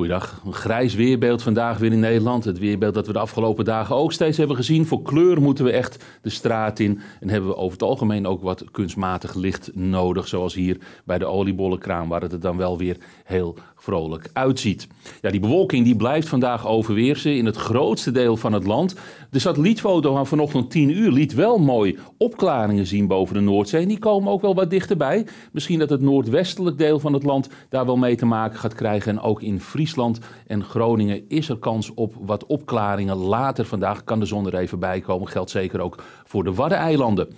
Goeiedag. Een grijs weerbeeld vandaag weer in Nederland. Het weerbeeld dat we de afgelopen dagen ook steeds hebben gezien. Voor kleur moeten we echt de straat in. En hebben we over het algemeen ook wat kunstmatig licht nodig. Zoals hier bij de oliebollenkraam, waar het er dan wel weer heel vrolijk uitziet. Ja, die bewolking die blijft vandaag overweersen in het grootste deel van het land. De satellietfoto van vanochtend 10 uur liet wel mooi opklaringen zien boven de Noordzee. En die komen ook wel wat dichterbij. Misschien dat het noordwestelijk deel van het land daar wel mee te maken gaat krijgen. En ook in Friesland Friesland en Groningen is er kans op wat opklaringen. Later vandaag kan de zon er even bij komen. Geldt zeker ook voor de Waddeneilanden.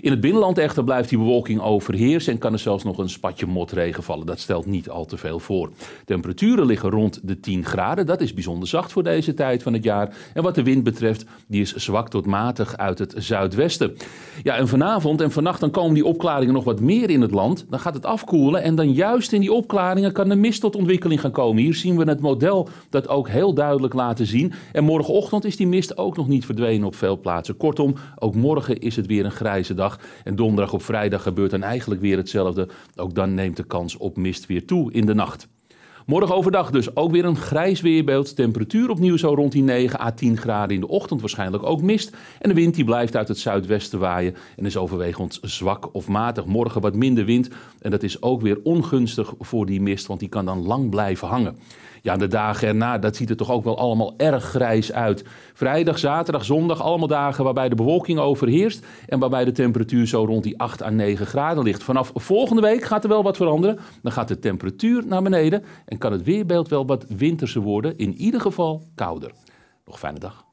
In het binnenland echter blijft die bewolking overheersen en kan er zelfs nog een spatje motregen vallen. Dat stelt niet al te veel voor. Temperaturen liggen rond de 10 graden. Dat is bijzonder zacht voor deze tijd van het jaar. En wat de wind betreft, die is zwak tot matig uit het zuidwesten. Ja, en vanavond en vannacht dan komen die opklaringen nog wat meer in het land. Dan gaat het afkoelen en dan juist in die opklaringen kan de mist tot ontwikkeling gaan komen. Hier zien we het model dat ook heel duidelijk laten zien. En morgenochtend is die mist ook nog niet verdwenen op veel plaatsen. Kortom, ook morgen is het weer een grijze dag. En donderdag op vrijdag gebeurt dan eigenlijk weer hetzelfde. Ook dan neemt de kans op mist weer toe in de nacht. Morgen overdag dus ook weer een grijs weerbeeld. Temperatuur opnieuw zo rond die 9 à 10 graden. In de ochtend waarschijnlijk ook mist. En de wind die blijft uit het zuidwesten waaien en is overwegend zwak of matig. Morgen wat minder wind en dat is ook weer ongunstig voor die mist, want die kan dan lang blijven hangen. Ja, de dagen erna, dat ziet er toch ook wel allemaal erg grijs uit. Vrijdag, zaterdag, zondag, allemaal dagen waarbij de bewolking overheerst en waarbij de temperatuur zo rond die 8 à 9 graden ligt. Vanaf volgende week gaat er wel wat veranderen. Dan gaat de temperatuur naar beneden en kan het weerbeeld wel wat winterse worden, in ieder geval kouder. Nog fijne dag.